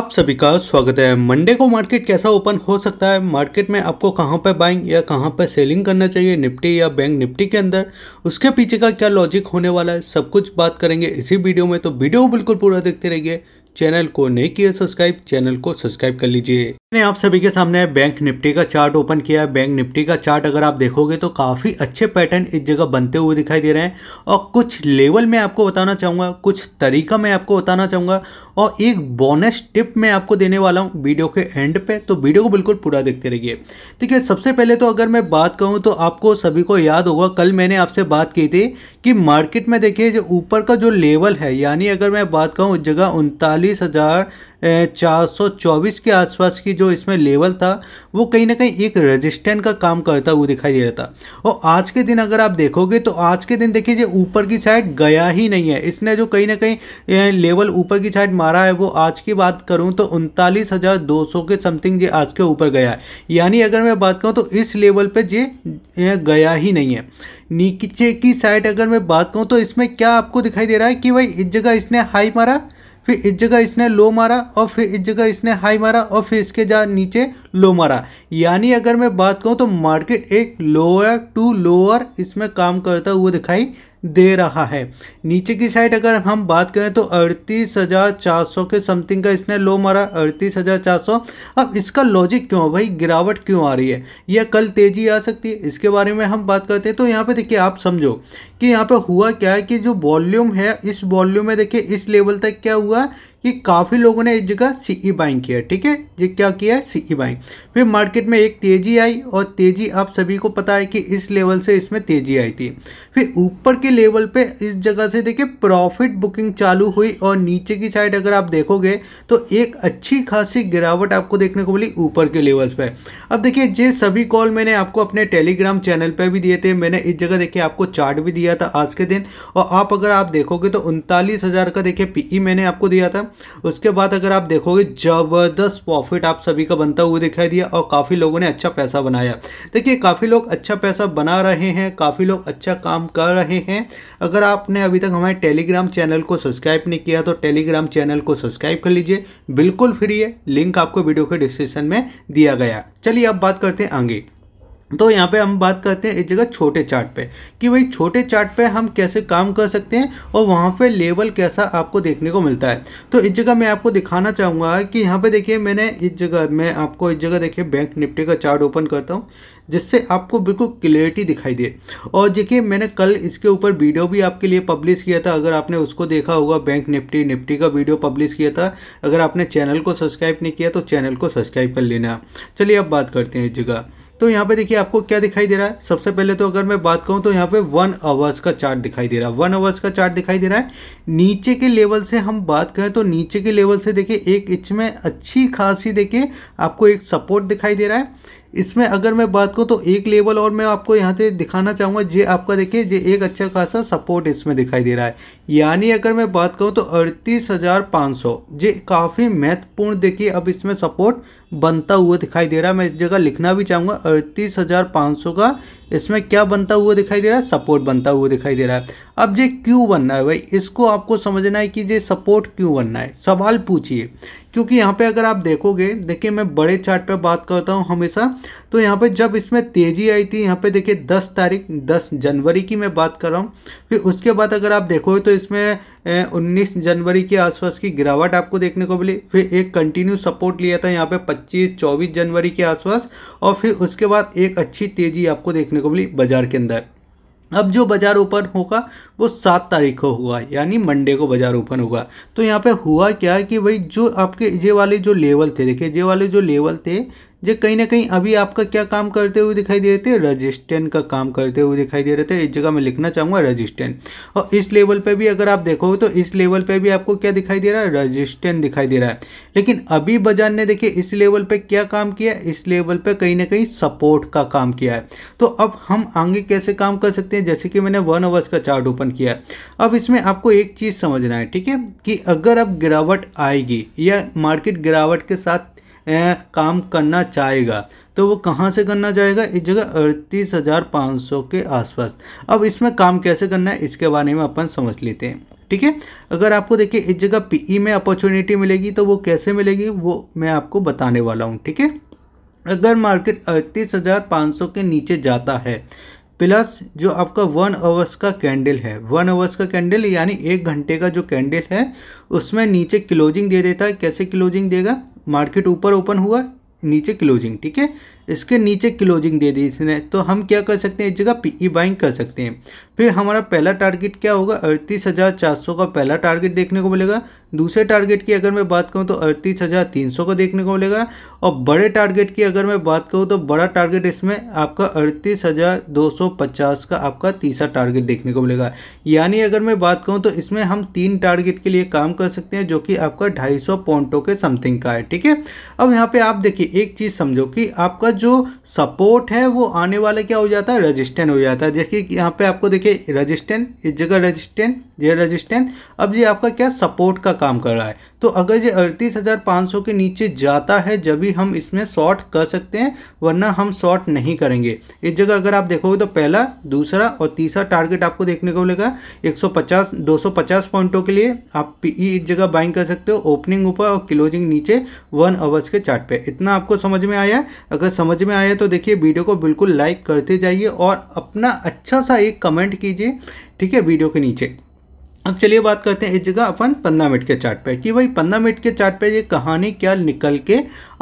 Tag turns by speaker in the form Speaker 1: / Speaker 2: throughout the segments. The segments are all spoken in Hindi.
Speaker 1: आप सभी का स्वागत है मंडे को मार्केट कैसा ओपन हो सकता है मार्केट में आपको कहाँ पर बाइंग या कहाँ पर सेलिंग करना चाहिए निफ्टी या बैंक निफ्टी के अंदर उसके पीछे का क्या लॉजिक होने वाला है सब कुछ बात करेंगे इसी वीडियो में तो वीडियो बिल्कुल पूरा देखते रहिए चैनल को नहीं किया सब्सक्राइब चैनल को सब्सक्राइब कर लीजिए मैंने आप सभी के सामने बैंक निफ्टी का चार्ट ओपन किया है बैंक निफ्टी का चार्ट अगर आप देखोगे तो काफ़ी अच्छे पैटर्न इस जगह बनते हुए दिखाई दे रहे हैं और कुछ लेवल में आपको बताना चाहूंगा कुछ तरीका मैं आपको बताना चाहूंगा और एक बोनस टिप मैं आपको देने वाला हूँ वीडियो के एंड पे तो वीडियो को बिल्कुल पूरा देखते रहिए ठीक है सबसे पहले तो अगर मैं बात करूँ तो आपको सभी को याद होगा कल मैंने आपसे बात की थी कि मार्केट में देखिए जो ऊपर का जो लेवल है यानी अगर मैं बात कहूँ जगह उनतालीस हज़ार 424 के आसपास की जो इसमें लेवल था वो कहीं ना कहीं एक रेजिस्टेंट का काम करता हुआ दिखाई दे रहा था और आज के दिन अगर आप देखोगे तो आज के दिन देखिए ऊपर की साइड गया ही नहीं है इसने जो कहीं ना कहीं लेवल ऊपर की साइड मारा है वो आज की बात करूँ तो उनतालीस के समथिंग ये आज के ऊपर गया है यानी अगर मैं बात करूँ तो इस लेवल पर ये गया ही नहीं है नीचे की साइड अगर मैं बात करूँ तो इसमें क्या आपको दिखाई दे रहा है कि भाई इस जगह इसने हाई मारा फिर इस जगह इसने लो मारा और फिर इस जगह इसने हाई मारा और फिर इसके जहाँ नीचे लो मारा यानी अगर मैं बात कहूँ तो मार्केट एक लोअर टू लोअर इसमें काम करता हुआ दिखाई दे रहा है नीचे की साइड अगर हम बात करें तो अड़तीस हज़ार चार सौ के समथिंग का इसने लो मारा अड़तीस हज़ार चार सौ अब इसका लॉजिक क्यों भाई गिरावट क्यों आ रही है या कल तेज़ी आ सकती है इसके बारे में हम बात करते हैं तो यहाँ पे देखिए आप समझो कि यहाँ पे हुआ क्या है कि जो वॉल्यूम है इस वॉल्यूम में देखिए इस लेवल तक क्या हुआ है कि काफ़ी लोगों ने इस जगह सीई बाइंग e किया ठीक है ये क्या किया है सीई बाइंग e फिर मार्केट में एक तेज़ी आई और तेज़ी आप सभी को पता है कि इस लेवल से इसमें तेज़ी आई थी फिर ऊपर के लेवल पे इस जगह से देखिए प्रॉफिट बुकिंग चालू हुई और नीचे की साइड अगर आप देखोगे तो एक अच्छी खासी गिरावट आपको देखने को मिली ऊपर के लेवल पर अब देखिए ये सभी कॉल मैंने आपको अपने टेलीग्राम चैनल पर भी दिए थे मैंने इस जगह देखिए आपको चार्ट भी दिया था आज के दिन और आप अगर आप देखोगे तो उनतालीस का देखिए पीई e मैंने आपको दिया था उसके बाद अगर आप देखोगे ज़बरदस्त प्रॉफिट आप सभी का बनता हुआ दिखाई दिया और काफ़ी लोगों ने अच्छा पैसा बनाया देखिए काफ़ी लोग अच्छा पैसा बना रहे हैं काफ़ी लोग अच्छा काम कर रहे हैं अगर आपने अभी तक हमारे टेलीग्राम चैनल को सब्सक्राइब नहीं किया तो टेलीग्राम चैनल को सब्सक्राइब कर लीजिए बिल्कुल फ्री है लिंक आपको वीडियो के डिस्क्रिप्शन में दिया गया चलिए अब बात करते हैं आगे तो यहाँ पे हम बात करते हैं इस जगह छोटे चार्ट पे कि भाई छोटे चार्ट पे हम कैसे काम कर सकते हैं और वहाँ पे लेवल कैसा आपको देखने को मिलता है तो इस जगह मैं आपको दिखाना चाहूँगा कि यहाँ पे देखिए मैंने इस जगह मैं आपको इस जगह देखिए बैंक निफ्टी का चार्ट ओपन करता हूँ जिससे आपको बिल्कुल क्लियरिटी दिखाई दे और देखिए मैंने कल इसके ऊपर वीडियो भी आपके लिए पब्लिश किया था अगर आपने उसको देखा होगा बैंक निफ्टी निफ्टी का वीडियो पब्लिश किया था अगर आपने चैनल को सब्सक्राइब नहीं किया तो चैनल को सब्सक्राइब कर लेना चलिए अब बात करते हैं इस जगह तो यहाँ पे देखिए आपको क्या दिखाई दे रहा है सबसे पहले तो अगर मैं बात करूँ तो यहाँ पे वन आवर्स का चार्ट दिखाई दे रहा है वन आवर्स का चार्ट दिखाई दे रहा है नीचे के लेवल से हम बात करें तो नीचे के लेवल से देखिए एक इंच में अच्छी खासी देखिए आपको एक सपोर्ट दिखाई दे रहा है इसमें अगर मैं बात करूँ तो एक लेवल और मैं आपको यहाँ से दिखाना चाहूँगा जे आपका देखिए जे एक अच्छा खासा सपोर्ट इसमें दिखाई दे रहा है यानी अगर मैं बात करूं तो अड़तीस हज़ार पाँच सौ ये काफ़ी महत्वपूर्ण देखिए अब इसमें सपोर्ट बनता हुआ दिखाई दे रहा है मैं इस जगह लिखना भी चाहूँगा अड़तीस हज़ार पाँच सौ का इसमें क्या बनता हुआ दिखाई दे रहा है सपोर्ट बनता हुआ दिखाई दे रहा है अब ये क्यों बनना है भाई इसको आपको समझना है कि ये सपोर्ट क्यों बनना है सवाल पूछिए क्योंकि यहाँ पे अगर आप देखोगे देखिए मैं बड़े चार्ट पे बात करता हूँ हमेशा तो यहाँ पे जब इसमें तेज़ी आई थी यहाँ पे देखिए 10 तारीख 10 जनवरी की मैं बात कर रहा हूँ फिर उसके बाद अगर आप देखोगे तो इसमें 19 जनवरी के आसपास की गिरावट आपको देखने को मिली फिर एक कंटिन्यू सपोर्ट लिया था यहाँ पे 25 24 जनवरी के आसपास और फिर उसके बाद एक अच्छी तेज़ी आपको देखने को मिली बाज़ार के अंदर अब जो बाज़ार ओपन होगा वो सात तारीख को हुआ यानी मंडे को बाज़ार ओपन होगा तो यहाँ पे हुआ क्या कि भाई जो आपके ये वाले जो लेवल थे देखिए ये वाले जो लेवल थे जो कहीं ना कहीं अभी आपका क्या काम करते हुए दिखाई दे रहे थे रजिस्टेंट का काम करते हुए दिखाई दे रहे थे इस जगह मैं लिखना चाहूँगा रजिस्टेंट और इस लेवल पे भी अगर आप देखोगे तो इस लेवल पे भी आपको क्या दिखाई दे रहा है रजिस्टेंट दिखाई दे रहा है लेकिन अभी बाजार ने देखिए इस लेवल पर क्या काम किया इस लेवल पर कहीं ना कहीं सपोर्ट का काम किया है तो अब हम आगे कैसे काम कर सकते हैं जैसे कि मैंने वन आवर्स का चार्ट ओपन किया अब इसमें आपको एक चीज़ समझना है ठीक है कि अगर अब गिरावट आएगी या मार्केट गिरावट के साथ काम करना चाहेगा तो वो कहाँ से करना चाहेगा इस जगह अड़तीस हज़ार पाँच सौ के आसपास अब इसमें काम कैसे करना है इसके बारे में अपन समझ लेते हैं ठीक है अगर आपको देखिए इस जगह पीई e में अपॉर्चुनिटी मिलेगी तो वो कैसे मिलेगी वो मैं आपको बताने वाला हूँ ठीक है अगर मार्केट अड़तीस हज़ार पाँच सौ के नीचे जाता है प्लस जो आपका वन आवर्स का कैंडल है वन आवर्स का कैंडल यानी एक घंटे का जो कैंडल है उसमें नीचे क्लोजिंग दे देता है कैसे क्लोजिंग देगा मार्केट ऊपर ओपन हुआ नीचे क्लोजिंग ठीक है इसके नीचे क्लोजिंग दे दी इसने तो हम क्या कर सकते हैं इस जगह पीई बाइंग e कर सकते हैं फिर हमारा पहला टारगेट क्या होगा अड़तीस हज़ार चार सौ का पहला टारगेट देखने को मिलेगा दूसरे टारगेट की अगर मैं बात करूं तो अड़तीस हज़ार तीन सौ का देखने को मिलेगा और बड़े टारगेट की अगर मैं बात करूं तो बड़ा टारगेट इसमें आपका अड़तीस हज़ार दो सौ पचास का आपका तीसरा टारगेट देखने को मिलेगा यानी अगर मैं बात करूँ तो इसमें हम तीन टारगेट के लिए काम कर सकते हैं जो कि आपका ढाई सौ पॉइंटों के समथिंग का है ठीक है अब यहाँ पर आप देखिए एक चीज़ समझो कि आपका जो सपोर्ट है वो आने वाला क्या हो जाता है रजिस्टेंट हो जाता है जैसे यहाँ पर आपको देखिए ठीक है रजिस्टेंट इस जगह रजिस्टेंट ये रेजिस्टेंस अब ये आपका क्या सपोर्ट का काम कर रहा है तो अगर ये अड़तीस हज़ार पाँच सौ के नीचे जाता है जब भी हम इसमें शॉर्ट कर सकते हैं वरना हम शॉर्ट नहीं करेंगे इस जगह अगर आप देखोगे तो पहला दूसरा और तीसरा टारगेट आपको देखने को मिलेगा 150 250 पॉइंटों के लिए आप पीई e इस जगह बाइंग कर सकते हो ओपनिंग ऊपर और क्लोजिंग नीचे वन आवर्स के चार्ट पे इतना आपको समझ में आया अगर समझ में आया तो देखिए वीडियो को बिल्कुल लाइक करते जाइए और अपना अच्छा सा एक कमेंट कीजिए ठीक है वीडियो के नीचे अब चलिए बात करते हैं इस जगह अपन पंद्रह मिनट के चार्ट पे कि भाई पंद्रह मिनट के चार्ट पे ये कहानी क्या निकल के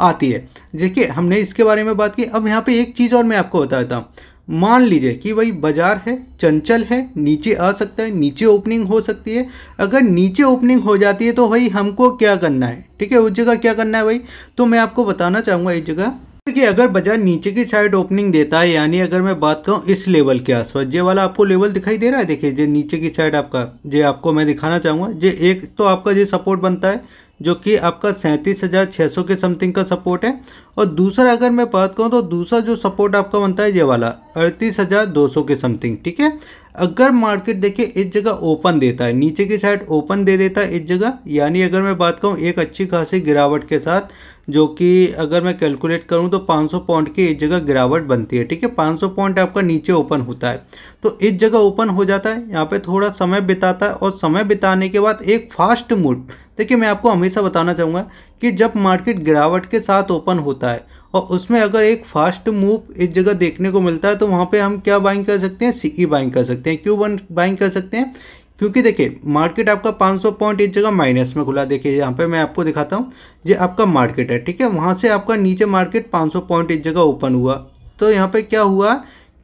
Speaker 1: आती है देखिए हमने इसके बारे में बात की अब यहाँ पे एक चीज़ और मैं आपको बताता हूँ मान लीजिए कि भाई बाजार है चंचल है नीचे आ सकता है नीचे ओपनिंग हो सकती है अगर नीचे ओपनिंग हो जाती है तो भाई हमको क्या करना है ठीक है उस जगह क्या करना है भाई तो मैं आपको बताना चाहूँगा इस जगह कि तो अगर बाजार नीचे की साइड ओपनिंग देता है यानी अगर मैं बात करूं इस लेवल के आसपास ये वाला आपको लेवल दिखाई दे रहा है देखिए जो नीचे की साइड आपका जो आपको मैं दिखाना चाहूंगा जो एक तो आपका जो सपोर्ट बनता है जो कि आपका सैंतीस हज़ार छः सौ के समथिंग का सपोर्ट है और दूसरा अगर मैं बात करूँ तो दूसरा जो सपोर्ट आपका बनता है ये वाला अड़तीस हज़ार दो सौ के समथिंग ठीक है अगर मार्केट देखिए इस जगह ओपन देता है नीचे की साइड ओपन दे देता है इस जगह यानी अगर मैं बात करूँ एक अच्छी खासी गिरावट के साथ जो कि अगर मैं कैलकुलेट करूं तो 500 पॉइंट की एक जगह गिरावट बनती है ठीक है 500 पॉइंट आपका नीचे ओपन होता है तो इस जगह ओपन हो जाता है यहाँ पे थोड़ा समय बिताता है और समय बिताने के बाद एक फास्ट मूड देखिए मैं आपको हमेशा बताना चाहूँगा कि जब मार्केट गिरावट के साथ ओपन होता है और उसमें अगर एक फास्ट मूव इस जगह देखने को मिलता है तो वहाँ पे हम क्या बाइंग कर सकते हैं सीई बाइंग e कर सकते हैं क्यों बाइंग कर सकते हैं क्योंकि देखिए मार्केट आपका 500 पॉइंट एक जगह माइनस में खुला देखिए यहाँ पे मैं आपको दिखाता हूँ ये आपका मार्केट है ठीक है वहाँ से आपका नीचे मार्केट 500 पॉइंट एक जगह ओपन हुआ तो यहाँ पे क्या हुआ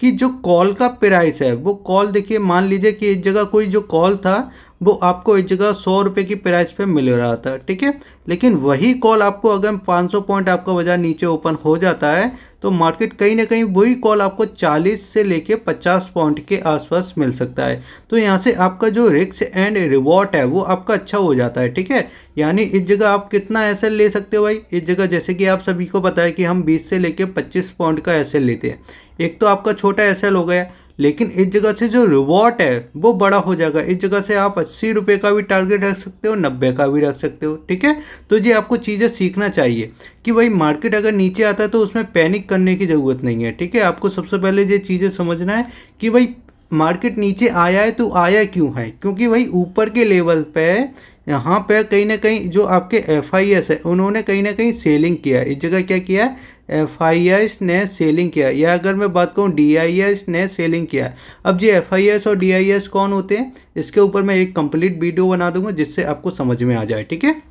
Speaker 1: कि जो कॉल का प्राइस है वो कॉल देखिए मान लीजिए कि एक जगह कोई जो कॉल था वो आपको इस जगह सौ रुपये की प्राइस पे मिल रहा था ठीक है लेकिन वही कॉल आपको अगर 500 पॉइंट आपका बाज़ार नीचे ओपन हो जाता है तो मार्केट कहीं ना कहीं वही कॉल आपको 40 से लेके 50 पॉइंट के आसपास मिल सकता है तो यहाँ से आपका जो रिक्स एंड रिवॉर्ट है वो आपका अच्छा हो जाता है ठीक है यानी इस जगह आप कितना एस ले सकते हो भाई इस जगह जैसे कि आप सभी को पता है कि हम बीस से लेके पच्चीस पॉइंट का ऐसे लेते हैं एक तो आपका छोटा एस हो गया लेकिन इस जगह से जो रिवॉर्ड है वो बड़ा हो जाएगा इस जगह से आप अस्सी रुपये का भी टारगेट रख सकते हो नब्बे का भी रख सकते हो ठीक है तो ये आपको चीज़ें सीखना चाहिए कि भाई मार्केट अगर नीचे आता है तो उसमें पैनिक करने की ज़रूरत नहीं है ठीक है आपको सबसे पहले ये चीज़ें समझना है कि भाई मार्केट नीचे आया है तो आया क्यों है क्योंकि भाई ऊपर के लेवल पे यहाँ पे कहीं ना कहीं जो आपके एफ है उन्होंने कहीं ना कहीं सेलिंग किया है इस जगह क्या किया है एफ ने सेलिंग किया या अगर मैं बात करूँ डी ने सेलिंग किया अब जी एफ और डी कौन होते हैं इसके ऊपर मैं एक कंप्लीट वीडियो बना दूंगा जिससे आपको समझ में आ जाए ठीक है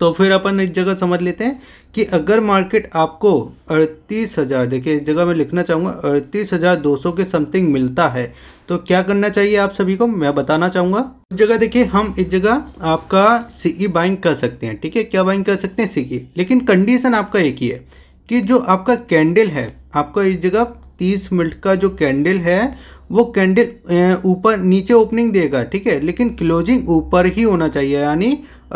Speaker 1: तो फिर अपन एक जगह समझ लेते हैं कि अगर मार्केट आपको अड़तीस हज़ार देखिए एक जगह मैं लिखना चाहूँगा अड़तीस हज़ार दो सौ के समथिंग मिलता है तो क्या करना चाहिए आप सभी को मैं बताना चाहूँगा एक जगह देखिए हम इस जगह आपका सीई बाइंग e कर सकते हैं ठीक है क्या बाइंग कर सकते हैं सीई e। लेकिन कंडीशन आपका एक ही है कि जो आपका कैंडल है आपका इस जगह तीस मिनट का जो कैंडल है वो कैंडल ऊपर नीचे ओपनिंग देगा ठीक है लेकिन क्लोजिंग ऊपर ही होना चाहिए यानी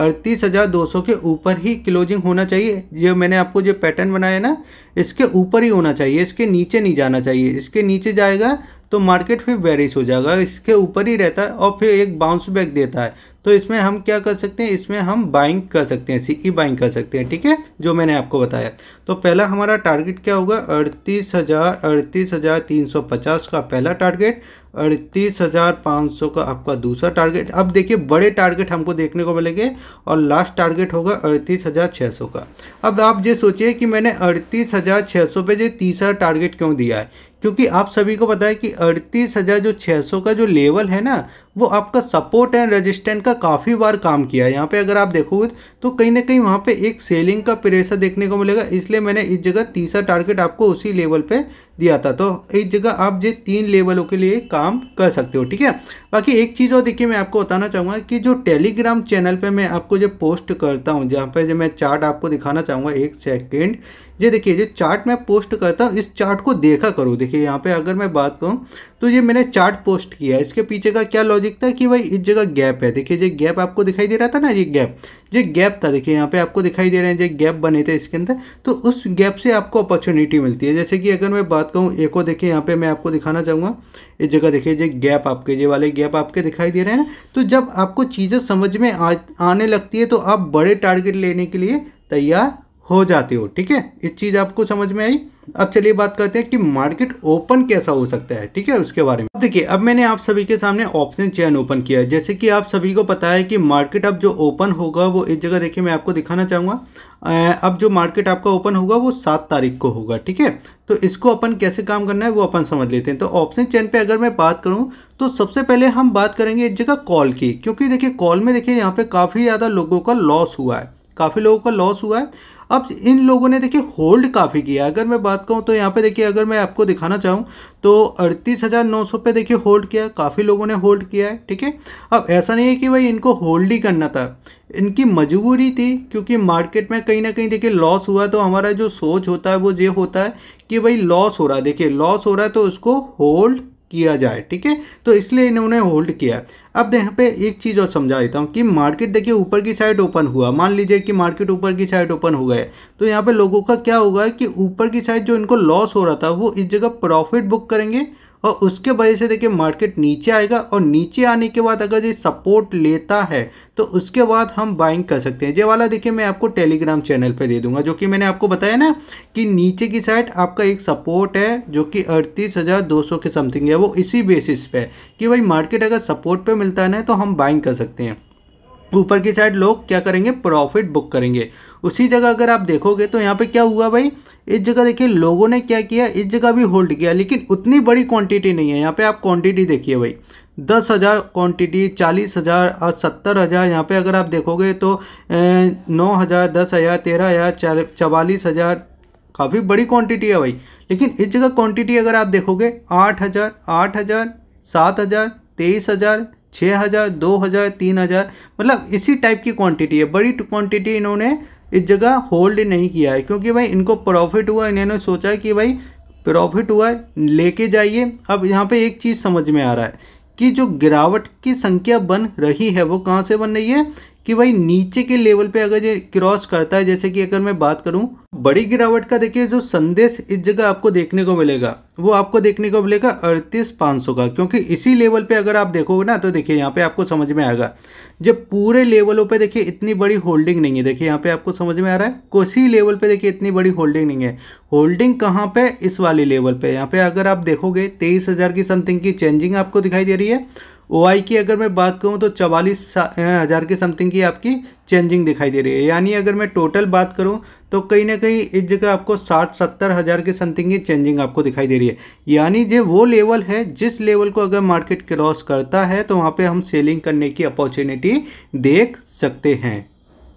Speaker 1: अड़तीस हज़ार दो सौ के ऊपर ही क्लोजिंग होना चाहिए जो मैंने आपको जो पैटर्न बनाया ना इसके ऊपर ही होना चाहिए इसके नीचे नहीं जाना चाहिए इसके नीचे जाएगा तो मार्केट फिर बैरिस हो जाएगा इसके ऊपर ही रहता है और फिर एक बाउंस बैक देता है तो इसमें हम क्या कर सकते हैं इसमें हम बाइंग कर सकते हैं सीई बाइंग e कर सकते हैं ठीक है जो मैंने आपको बताया तो पहला हमारा टारगेट क्या होगा अड़तीस हज़ार अड़तीस हज़ार तीन सौ पचास का पहला टारगेट अड़तीस हज़ार पाँच सौ का आपका दूसरा टारगेट अब देखिए बड़े टारगेट हमको देखने को मिलेंगे और लास्ट टारगेट होगा अड़तीस हज़ार छः सौ का अब आप ये सोचिए कि मैंने अड़तीस हज़ार छः सौ पे जो तीसरा टारगेट क्यों दिया है क्योंकि आप सभी को पता है कि अड़तीस हज़ार जो 600 का जो लेवल है ना वो आपका सपोर्ट एंड रेजिस्टेंट का काफ़ी बार काम किया है यहाँ पे अगर आप देखोगे तो कहीं ना कहीं वहाँ पे एक सेलिंग का प्रेशर देखने को मिलेगा इसलिए मैंने इस जगह तीसरा टारगेट आपको उसी लेवल पे दिया था तो इस जगह आप जो तीन लेवलों के लिए काम कर सकते हो ठीक है बाकी एक चीज़ और देखिए मैं आपको बताना चाहूँगा कि जो टेलीग्राम चैनल पर मैं आपको जो पोस्ट करता हूँ जहाँ पर जो मैं चार्ट आपको दिखाना चाहूँगा एक सेकेंड ये देखिए जो चार्ट मैं पोस्ट करता हूँ इस चार्ट को देखा करो देखिए यहाँ पे अगर मैं बात करूँ तो ये मैंने चार्ट पोस्ट किया इसके पीछे का क्या लॉजिक था कि भाई इस जगह गैप है देखिए ये गैप आपको दिखाई दे रहा था ना ये गैप ये गैप था देखिए यहाँ पे आपको दिखाई दे रहे हैं जो गैप बने थे इसके अंदर तो उस गैप से आपको अपॉर्चुनिटी मिलती है जैसे कि अगर मैं बात कहूँ एक को देखिए यहाँ पे मैं आपको दिखाना चाहूँगा इस जगह देखिए ये गैप आपके ये वाले गैप आपके दिखाई दे रहे हैं ना तो जब आपको चीज़ें समझ में आ, आने लगती है तो आप बड़े टारगेट लेने के लिए तैयार हो जाते हो ठीक है इस चीज़ आपको समझ में आई अब चलिए बात करते हैं कि मार्केट ओपन कैसा हो सकता है ठीक है उसके बारे में देखिए अब मैंने आप सभी के सामने ऑप्शन चैन ओपन किया है जैसे कि आप सभी को पता है कि मार्केट अब जो ओपन होगा वो इस जगह देखिए मैं आपको दिखाना चाहूंगा अब जो मार्केट आपका ओपन होगा वो सात तारीख को होगा ठीक है तो इसको अपन कैसे काम करना है वो अपन समझ लेते हैं तो ऑप्शन चैन पे अगर मैं बात करूँ तो सबसे पहले हम बात करेंगे इस जगह कॉल की क्योंकि देखिए कॉल में देखिए यहाँ पे काफ़ी ज़्यादा लोगों का लॉस हुआ है काफ़ी लोगों का लॉस हुआ है अब इन लोगों ने देखिए होल्ड काफ़ी किया अगर मैं बात कहूँ तो यहाँ पे देखिए अगर मैं आपको दिखाना चाहूँ तो अड़तीस हज़ार नौ सौ पे देखिए होल्ड किया काफ़ी लोगों ने होल्ड किया है ठीक है अब ऐसा नहीं है कि भाई इनको होल्ड ही करना था इनकी मजबूरी थी क्योंकि मार्केट में कहीं ना कहीं देखिए लॉस हुआ तो हमारा जो सोच होता है वो ये होता है कि भाई लॉस हो रहा है देखिए लॉस हो रहा है तो उसको होल्ड किया जाए ठीक है तो इसलिए इन्होंने होल्ड किया अब यहाँ पे एक चीज़ और समझा देता हूँ कि मार्केट देखिए ऊपर की साइड ओपन हुआ मान लीजिए कि मार्केट ऊपर की साइड ओपन हो गए तो यहाँ पे लोगों का क्या होगा कि ऊपर की साइड जो इनको लॉस हो रहा था वो इस जगह प्रॉफिट बुक करेंगे और उसके वजह से देखिए मार्केट नीचे आएगा और नीचे आने के बाद अगर ये सपोर्ट लेता है तो उसके बाद हम बाइंग कर सकते हैं ये वाला देखिए मैं आपको टेलीग्राम चैनल पे दे दूंगा जो कि मैंने आपको बताया ना कि नीचे की साइड आपका एक सपोर्ट है जो कि अड़तीस के समथिंग है वो इसी बेसिस पे कि भाई मार्केट अगर सपोर्ट पर मिलता है ना तो हम बाइंग कर सकते हैं ऊपर की साइड लोग क्या करेंगे प्रॉफिट बुक करेंगे उसी जगह अगर आप देखोगे तो यहाँ पे क्या हुआ भाई इस जगह देखिए लोगों ने क्या किया इस जगह भी होल्ड किया लेकिन उतनी बड़ी क्वांटिटी नहीं है यहाँ पे आप क्वांटिटी देखिए भाई दस हज़ार क्वान्टिटी चालीस हज़ार और सत्तर हज़ार यहाँ पर अगर आप देखोगे तो नौ हज़ार दस हज़ार तेरह हज़ार चवालीस हज़ार काफ़ी बड़ी क्वान्टिटी है भाई लेकिन इस जगह क्वान्टिटी अगर आप देखोगे आठ हज़ार आठ हज़ार सात हज़ार तेईस हज़ार छः हज़ार दो हज़ार तीन हज़ार मतलब इसी टाइप की क्वांटिटी है बड़ी क्वांटिटी इन्होंने इस जगह होल्ड नहीं किया है क्योंकि भाई इनको प्रॉफिट हुआ इन्होंने सोचा कि भाई प्रॉफिट हुआ लेके जाइए अब यहाँ पे एक चीज़ समझ में आ रहा है कि जो गिरावट की संख्या बन रही है वो कहाँ से बन रही है कि भाई नीचे के लेवल पे अगर ये क्रॉस करता है जैसे कि अगर मैं बात करूं बड़ी गिरावट का देखिए जो संदेश इस जगह आपको देखने को मिलेगा वो आपको देखने को मिलेगा अड़तीस पाँच सौ का क्योंकि इसी लेवल पे अगर आप देखोगे ना तो देखिए यहाँ पे आपको समझ में आएगा जब पूरे लेवलों पे देखिए इतनी बड़ी होल्डिंग नहीं है देखिए यहाँ पे आपको समझ में आ रहा है कोसी लेवल पे देखिए इतनी बड़ी होल्डिंग नहीं है होल्डिंग कहाँ पे इस वाले लेवल पे यहाँ पे अगर आप देखोगे तेईस हज़ार की समथिंग की चेंजिंग आपको दिखाई दे रही है ओ की अगर मैं बात करूँ तो चवालीस हज़ार के समथिंग की आपकी चेंजिंग दिखाई दे रही है यानी अगर मैं टोटल बात करूँ तो कहीं ना कहीं इस जगह आपको साठ सत्तर हज़ार के समथिंग की चेंजिंग आपको दिखाई दे रही है यानी जो वो लेवल है जिस लेवल को अगर मार्केट क्रॉस करता है तो वहाँ पर हम सेलिंग करने की अपॉर्चुनिटी देख सकते हैं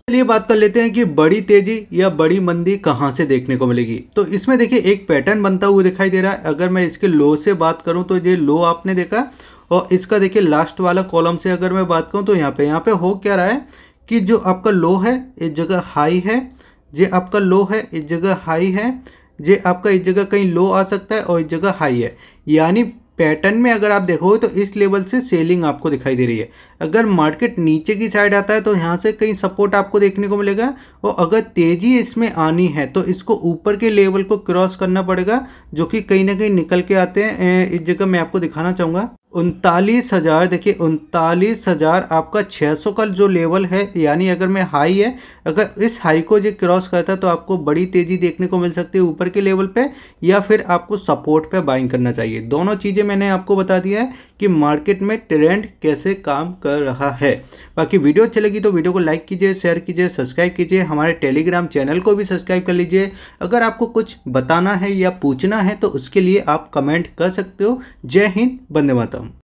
Speaker 1: चलिए बात कर लेते हैं कि बड़ी तेजी या बड़ी मंदी कहाँ से देखने को मिलेगी तो इसमें देखिए एक पैटर्न बनता हुआ दिखाई दे रहा है अगर मैं इसके लो से बात करूँ तो ये लो आपने देखा और इसका देखिए लास्ट वाला कॉलम से अगर मैं बात करूँ तो यहाँ पे यहाँ पे हो क्या रहा है कि जो आपका लो है इस जगह हाई है ये आपका लो है इस जगह हाई है ये आपका इस जगह कहीं लो आ सकता है और इस जगह हाई है यानी पैटर्न में अगर आप देखोगे तो इस लेवल से सेलिंग आपको दिखाई दे रही है अगर मार्केट नीचे की साइड आता है तो यहाँ से कहीं सपोर्ट आपको देखने को मिलेगा और अगर तेज़ी इसमें आनी है तो इसको ऊपर के लेवल को क्रॉस करना पड़ेगा जो कि कहीं ना कहीं निकल के आते हैं इस जगह मैं आपको दिखाना चाहूँगा उनतालीस हज़ार देखिए उनतालीस हज़ार आपका 600 का जो लेवल है यानी अगर मैं हाई है अगर इस हाई को जो क्रॉस करता है तो आपको बड़ी तेज़ी देखने को मिल सकती है ऊपर के लेवल पे या फिर आपको सपोर्ट पे बाइंग करना चाहिए दोनों चीज़ें मैंने आपको बता दिया है कि मार्केट में ट्रेंड कैसे काम कर रहा है बाकी वीडियो अच्छी लगी तो वीडियो को लाइक कीजिए शेयर कीजिए सब्सक्राइब कीजिए हमारे टेलीग्राम चैनल को भी सब्सक्राइब कर लीजिए अगर आपको कुछ बताना है या पूछना है तो उसके लिए आप कमेंट कर सकते हो जय हिंद बंदे माता